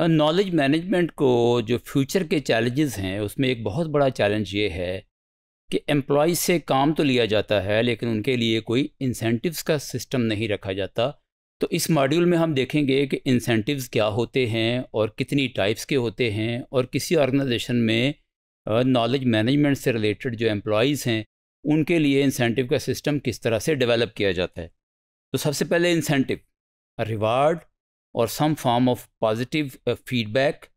knowledge management को जो future के चैलेंजेस हैं उसमें एक बहुत बड़ा चैलेंज ये है कि एम्प्लॉय से काम तो लिया जाता है लेकिन उनके लिए कोई इंसेंटिव्स का सिस्टम नहीं रखा जाता तो इस मॉड्यूल में हम देखेंगे कि इंसेंटिव्स क्या होते हैं और कितनी टाइप्स के होते हैं और किसी ऑर्गेनाइजेशन में नॉलेज मैनेजमेंट से रिलेटेड जो एम्प्लॉयज़ हैं उनके लिए इंसेंटिव का सिस्टम किस तरह से डेवलप किया जाता है तो सबसे पहले incentive reward or some form of positive uh, feedback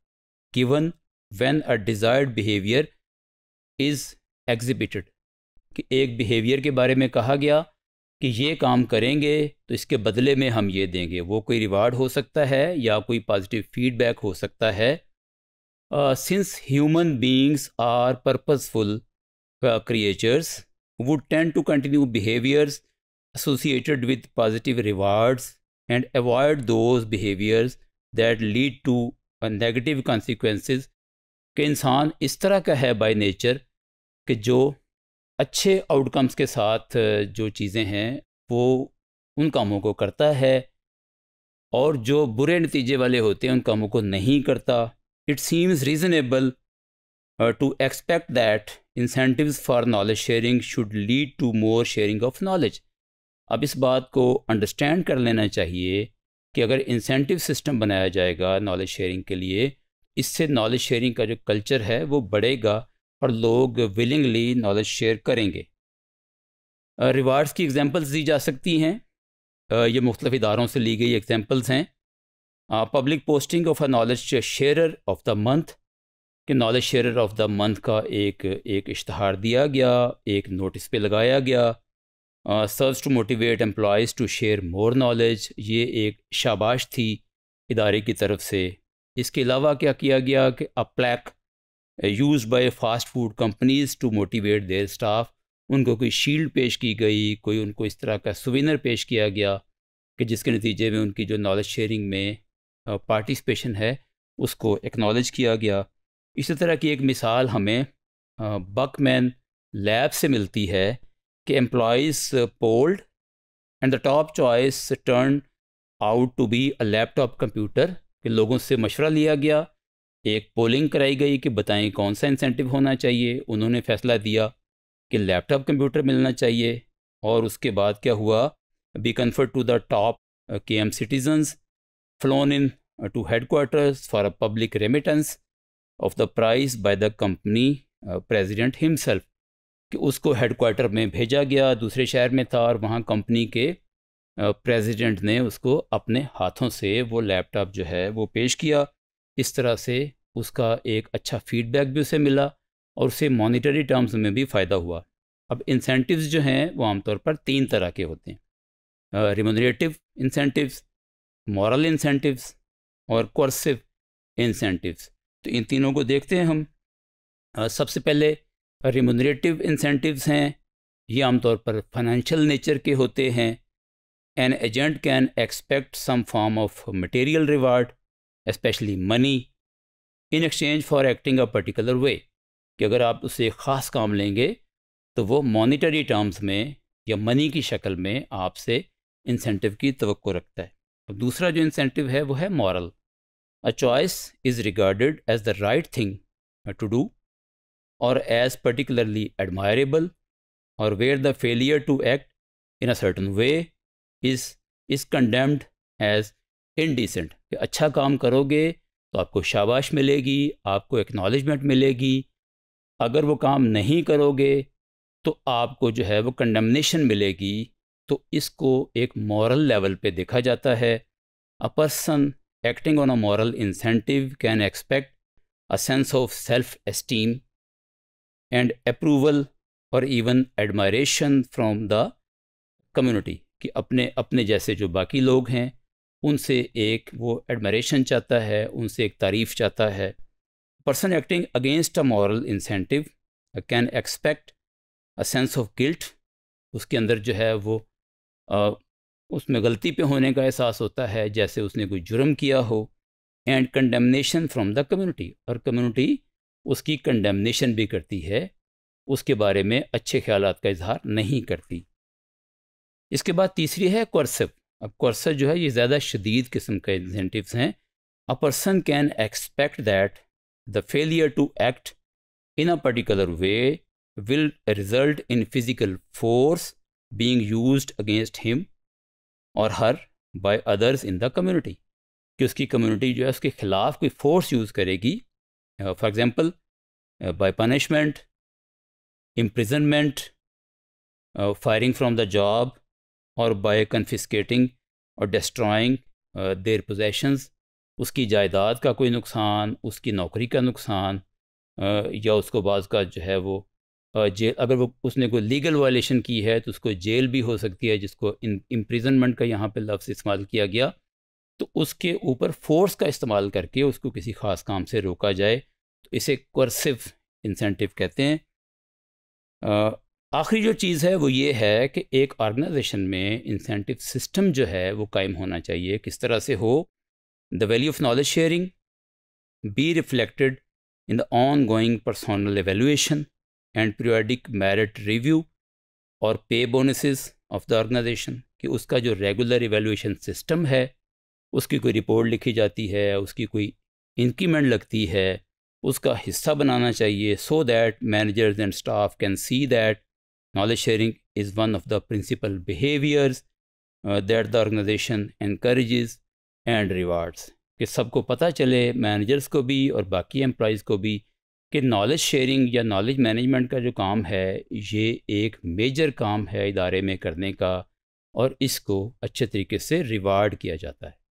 given when a desired behavior is exhibited कि एक behavior के बारे में कहा गया कि ये काम करेंगे तो इसके बदले में हम ये देंगे वो कोई रिवार्ड हो सकता है या कोई पॉजिटिव फीडबैक हो सकता है since human beings are purposeful creatures would tend to continue behaviors associated with positive rewards and avoid those behaviors that lead to negative consequences कि इंसान इस तरह का है बाई नेचर कि जो अच्छे आउटकम्स के साथ जो चीज़ें हैं वो उन कामों को करता है और जो बुरे नतीजे वाले होते हैं उन कामों को नहीं करता it seems reasonable to expect that incentives for knowledge sharing should lead to more sharing of knowledge अब इस बात को अंडरस्टैंड कर लेना चाहिए कि अगर इंसेंटिव सिस्टम बनाया जाएगा नॉलेज शेयरिंग के लिए इससे नॉलेज शेयरिंग का जो कल्चर है वो बढ़ेगा और लोग विलिंगली नॉलेज शेयर करेंगे रिवार्ड्स की एग्जांपल्स दी जा सकती हैं ये मुख्तफ इदारों से ली गई एग्जांपल्स हैं public posting of a knowledge sharer of the month कि knowledge sharer of the month का एक एक इश्तहार दिया गया एक नोटिस पे लगाया गया serves to motivate employees to share more knowledge ये एक शाबाश थी इदारे की तरफ से इसके अलावा क्या किया गया कि a plaque used by fast food companies to motivate their staff उनको कोई शील्ड पेश की गई कोई उनको इस तरह का सुविनर पेश किया गया कि जिसके नतीजे में उनकी जो नॉलेज शेयरिंग में पार्टिसिपेशन है उसको एक्नॉलेज किया गया इसी तरह की एक मिसाल हमें बकमैन लैब से मिलती है कि employees polled and the top choice turn out to be a laptop computer कि लोगों से मशवरा लिया गया एक पोलिंग कराई गई कि बताएं कौन सा इंसेंटिव होना चाहिए उन्होंने फैसला दिया कि लैपटॉप कंप्यूटर मिलना चाहिए और उसके बाद क्या हुआ be comfort to the top के एम citizens flown into headquarters for a public remittance of the prize by the company president himself कि उसको हेडक्वार्टर में भेजा गया दूसरे शहर में था और वहाँ कंपनी के प्रेसिडेंट ने उसको अपने हाथों से वो लैपटॉप जो है वो पेश किया इस तरह से उसका एक अच्छा फीडबैक भी उसे मिला और उसे मॉनिटरी टर्म्स में भी फ़ायदा हुआ अब इंसेंटिव्स जो हैं वो आमतौर पर तीन तरह के होते हैं रिमोनरेटिव इंसेंटिव्स मॉरल इंसेंटिव्स और कोर्सिव इंसेंटिव्स तो इन तीनों को देखते हैं हम uh, सबसे पहले रिमुनरेटिव इंसेंटिव्स हैं ये आमतौर पर फाइनेंशियल नेचर के होते हैं an agent can expect some form of material reward especially money in exchange for acting a particular way कि अगर आप उसे ख़ास काम लेंगे तो वो मॉनिटरी टर्म्स में या मनी की शक्ल में आपसे इंसेंटिव की तो रखता है और दूसरा जो इंसेंटिव है वो है moral a choice is regarded as the right thing to do और एज पर्टिकुलरली एडमायरेबल और where the failure to act in a certain way is is condemned as indecent कि अच्छा काम करोगे तो आपको शाबाश मिलेगी आपको एक्नॉलेजमेंट मिलेगी अगर वो काम नहीं करोगे तो आपको जो है वो कंडमनेशन मिलेगी तो इसको एक मॉरल लेवल पे देखा जाता है a person acting on a moral incentive can expect a sense of self esteem and approval और even admiration from the community कि अपने अपने जैसे जो बाकी लोग हैं उनसे एक वो एडमरेशन चाहता है उनसे एक तारीफ़ चाहता है person acting against a moral incentive can expect a sense of guilt उसके अंदर जो है वो आ, उसमें गलती पे होने का एहसास होता है जैसे उसने कोई जुर्म किया हो and condemnation from the community और कम्युनिटी उसकी कंडेमनेशन भी करती है उसके बारे में अच्छे ख्याल का इजहार नहीं करती इसके बाद तीसरी है कॉर्सिव अब कॉर्सिव जो है ये ज़्यादा शदीद किस्म के इंसेंटिवस हैं a person can expect that the failure to act in a particular way will result in physical force being use against him और her by others in the community कि उसकी कम्यूनिटी जो है उसके ख़िलाफ़ कोई फोर्स यूज़ करेगी uh, for example, uh, by punishment, imprisonment, uh, firing from the job, or by confiscating or destroying uh, their possessions uski उसकी ka koi nuksan uski naukri ka nuksan uh, ya usko baaz ka jo hai wo jail अगर वो उसने कोई legal violation की है तो उसको jail भी हो सकती है जिसको इम्प्रिजनमेंट का यहाँ पे लफ्ज़ इस्तेमाल किया गया तो उसके ऊपर फोर्स का इस्तेमाल करके उसको किसी ख़ास काम से रोका जाए तो इसे कर्सिव इंसेंटिव कहते हैं आखिरी जो चीज़ है वो ये है कि एक ऑर्गेनाइजेशन में इंसेंटिव सिस्टम जो है वो कायम होना चाहिए किस तरह से हो the value of knowledge sharing be reflected in the ongoing personal evaluation and periodic merit review और pay bonuses of the organisation कि उसका जो रेगुलर एवेलुएशन सिस्टम है उसकी कोई रिपोर्ट लिखी जाती है उसकी कोई इंक्रीमेंट लगती है उसका हिस्सा बनाना चाहिए so that managers and staff can see that knowledge sharing is one of the principal behaviours that the organisation increase and rewards कि सबको पता चले मैनेजर्स को भी और बाकी एम्प्लॉज को भी कि नॉलेज शेयरिंग या नॉलेज मैनेजमेंट का जो काम है ये एक मेजर काम है इदारे में करने का और इसको अच्छे तरीके से रिवार्ड किया जाता है